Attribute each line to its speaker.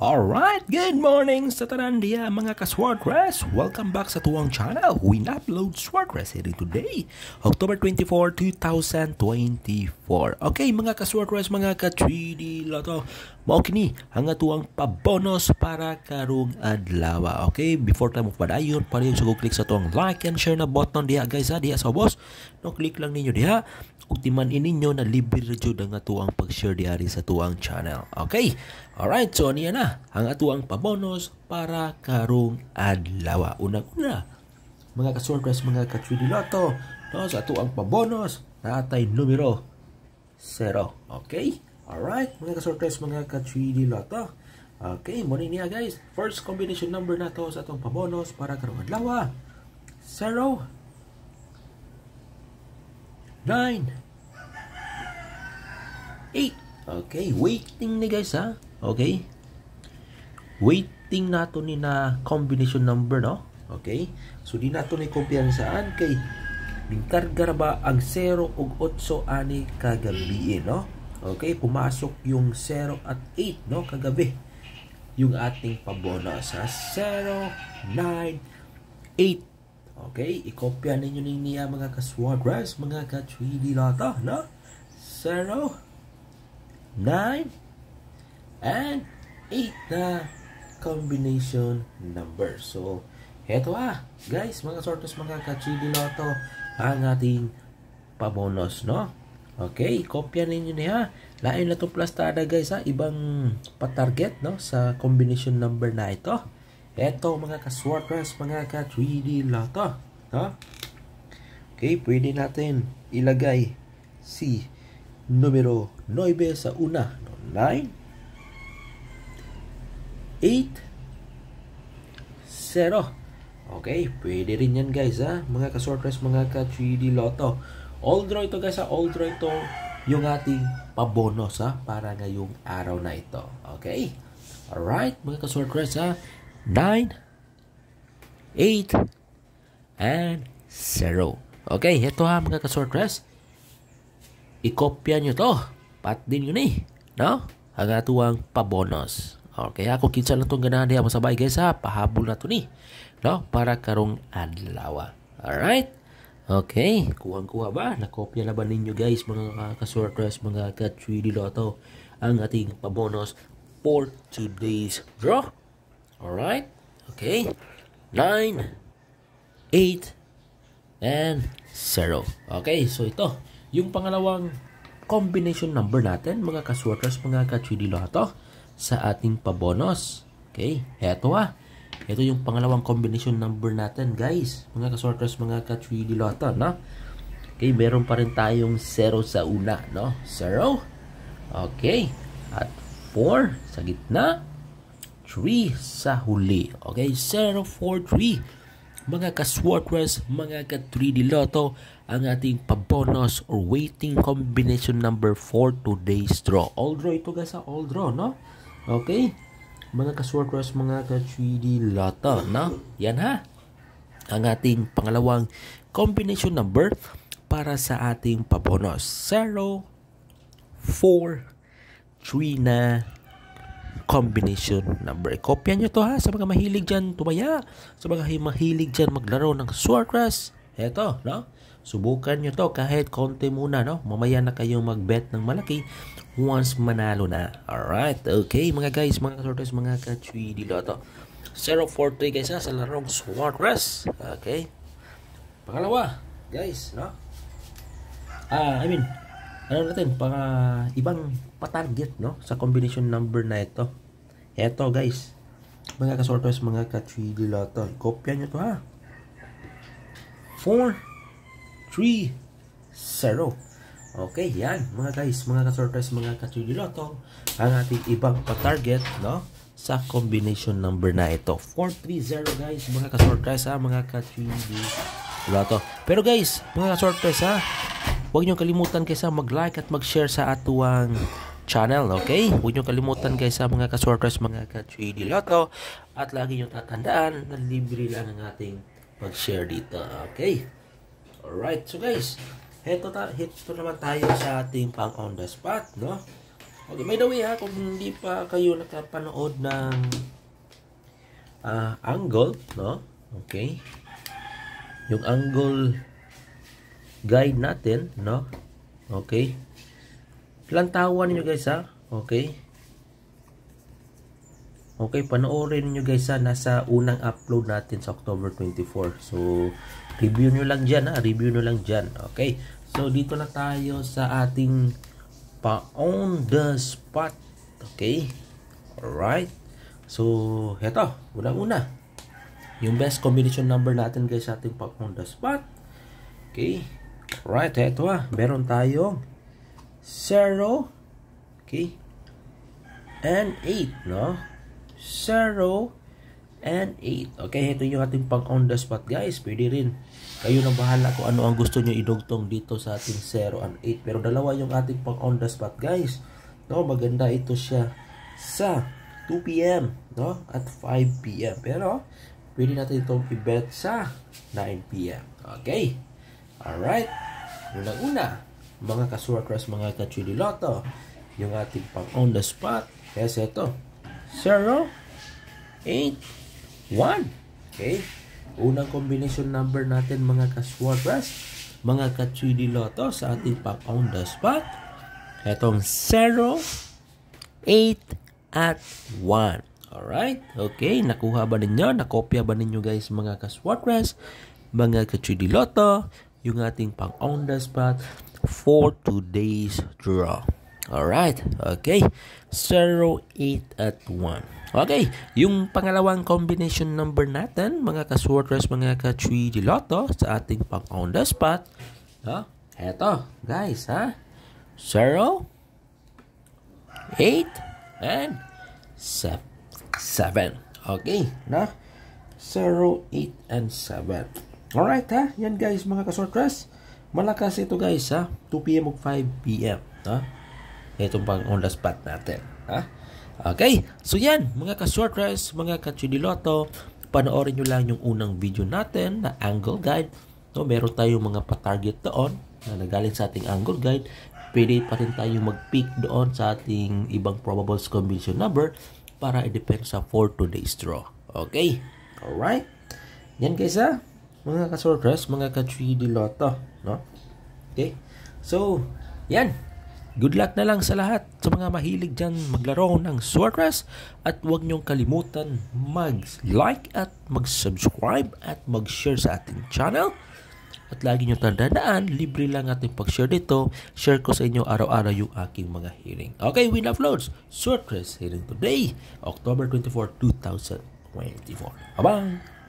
Speaker 1: Alright, good morning sa Tarandia mga ka-Swordcrest! Welcome back sa tuwang channel! We upload Swordcrest here today, October 24, 2024. Okay mga ka-Swordcrest, mga ka-3D Lotto, maokini ang tuwang pabonus para karong adlaw. Okay, before time of padayon, pareho sa click sa tuwang like and share na button diha guys ha, diha sa boss. No, click lang ninyo diha. Ug timan ininyo na libre jud ang pag-share diari sa tuwang channel. Okay, Alright, so niya na ang atuang pabonus para karong adlaw. Unang-una, mga ka-surprise, mga ka-tridiloto, no? sa atuang pabonus, natay numero 0. Okay? Alright, mga ka-surprise, mga ka-tridiloto. Okay, muna niya guys. First combination number na to sa itong pabonus para karong adlaw. 0 9 8 Okay, waiting ni guys ha. Okay? Waiting nato ni na combination number, no? Okay? So, di nato ni compare saan kay Bintargar ba ang 0 ug 8 ani kagabi, eh, no? Okay, pumasok yung 0 at 8, no? Kagabi. Yung ating pabono sa 0, 9, 8. Okay, ikopya ninyo niya mga ka-squadras, mga ka-3D lata, no? 0, 9, and 8 na combination number. So, heto ah, guys, mga sortos mga kachili loto, ang ating pabonus, no? Okay, kopya ninyo niya. Lain na itong plastada guys ha, ibang patarget no, sa combination number na ito. Ito mga ka-sorters, mga ka-3D loto, no? Okay, pwede natin ilagay si numero 9 sa una, 9, 0 Okay, pwede rin yan guys ha. Mga ka-sortress, mga ka-3D Lotto. All draw ito guys ha. All draw ito yung ating pabonus ha para ngayong araw na ito. Okay? Alright, mga ka-sortress ha. 9, 8, and 0. Okay, ito ha mga ka-sortress. I-copy nyo to. Pat din yun eh. No? Hangatuwang pabonus. Okay, ako kinsa lang itong ganahan diya masabay guys ha, ah. pahabol na ito ni. No? Para karong adlaw. Alright? Okay, kuhang-kuha ba? Nakopya na ba ninyo guys mga ah, kasorters, mga ka-3D Lotto ang ah, ating pabonus for today's draw? Alright? Okay. 9, 8, and 0. Okay, so ito. Yung pangalawang combination number natin, mga kaswerters, mga ka-3D Lotto sa ating pabonos. Okay, heto ah. Ito yung pangalawang combination number natin, guys. Mga kasorters, mga ka-3D lotto, no? Okay, meron pa rin tayong 0 sa una, no? 0. Okay. At 4 sa gitna. 3 sa huli. Okay, 0, 4, Mga ka mga ka-3D lotto, ang ating pabonus or waiting combination number for today's draw. All draw ito, guys, ah. all draw, no? Okay? Mga ka-sword mga ka-3D lata na. Yan ha. Ang ating pangalawang combination number para sa ating pabonus. 0, 4, 3 na combination number. Kopya nyo to ha sa mga mahilig dyan tumaya, sa mga mahilig dyan maglaro ng Sword Rush. Eto, no? Subukan nyo to kahit konti muna, no? Mamaya na kayong mag-bet ng malaki once manalo na. Alright, okay mga guys, mga kasortes, mga ka-3 diloto. 043 guys ha, sa larong Smart Rest. Okay. Pangalawa, guys, no? Ah, I mean, ano natin, para ibang patarget, no? Sa combination number na ito. Ito, guys, mga kasortes, mga ka-3 diloto. Kopya nyo to ha. 4 3-0. Okay, yan mga guys, mga ka-surprise, mga ka-chuliloto, ang ating ibang pa-target, no? sa combination number na ito. 430 guys, mga ka-surprise ha, ah, mga ka-chuliloto. Pero guys, mga ka-surprise ha, ah, huwag nyo kalimutan guys ha, ah, mag-like at mag-share sa atuang channel, okay? Huwag nyo kalimutan guys sa mga ka-sorters, mga ka 3 At lagi nyo tatandaan na libre lang ang ating pag-share dito, okay? Alright, so guys, heto, ta heto naman tayo sa ating pang on the spot, no? Okay, by the way ha, kung hindi pa kayo nakapanood ng uh, angle, no? Okay. Yung angle guide natin, no? Okay. Lantawan niyo guys ha. Okay. Okay, panoorin niyo guys ha, nasa unang upload natin sa October 24. So, review nyo lang dyan ha, review nyo lang dyan. Okay, so dito na tayo sa ating pa-on the spot. Okay, alright. So, heto, unang-una. Yung best combination number natin guys sa ating pa-on the spot. Okay, alright, heto ha. Meron tayong 0, okay, and 8, no? 0, and 8. Okay, ito yung ating pang on the spot guys. Pwede rin. Kayo na bahala kung ano ang gusto nyo idugtong dito sa ating 0 and 8. Pero dalawa yung ating pang on the spot guys. No, maganda ito siya sa 2 p.m. No? At 5 p.m. Pero, pwede natin itong i-bet sa 9 p.m. Okay? Alright. Unang-una, mga kasuracross, mga kachuli loto, yung ating pang on the spot. Yes, ito. 0, 8, 1. Okay? Unang combination number natin mga ka kaswartas, mga ka katsuidiloto sa ating papound the spot. Itong zero. 8, at 1. Alright? Okay, nakuha ba ninyo? Nakopya ba ninyo guys mga ka kaswartas, mga ka katsuidiloto, yung ating pang-on the spot for today's draw. Alright, okay. 08 at 1. Okay, yung pangalawang combination number natin, mga ka-sorters, mga ka-3D Lotto, sa ating pang-on the spot, ha? Eto, guys, ha? 08 and 7. Okay, na? 08 and 7. Alright, ha? Yan guys, mga ka-sorters. Malakas ito guys, ha? 2 p.m. o 5 p.m. Ha? itong pangunlas part natin. Ha? Okay, so yan, mga ka-short rest, mga ka-chudiloto, panoorin nyo lang yung unang video natin na angle guide. No, meron tayong mga pa-target doon na nagaling sa ating angle guide. Pwede pa rin tayong mag-pick doon sa ating ibang probable combination number para i-depend sa for today's draw. Okay, alright. Yan guys ha, mga ka-short rest, mga ka 3 lotto. No? Okay, so yan. Good luck na lang sa lahat sa mga mahilig dyan maglaro ng Sword at huwag nyong kalimutan mag-like at mag-subscribe at mag-share sa ating channel. At lagi nyo tandaan, libre lang ating pag-share dito. Share ko sa inyo araw-araw yung aking mga hearing. Okay, we love loads. Sword Rush hearing today, October 24, 2024. Abang!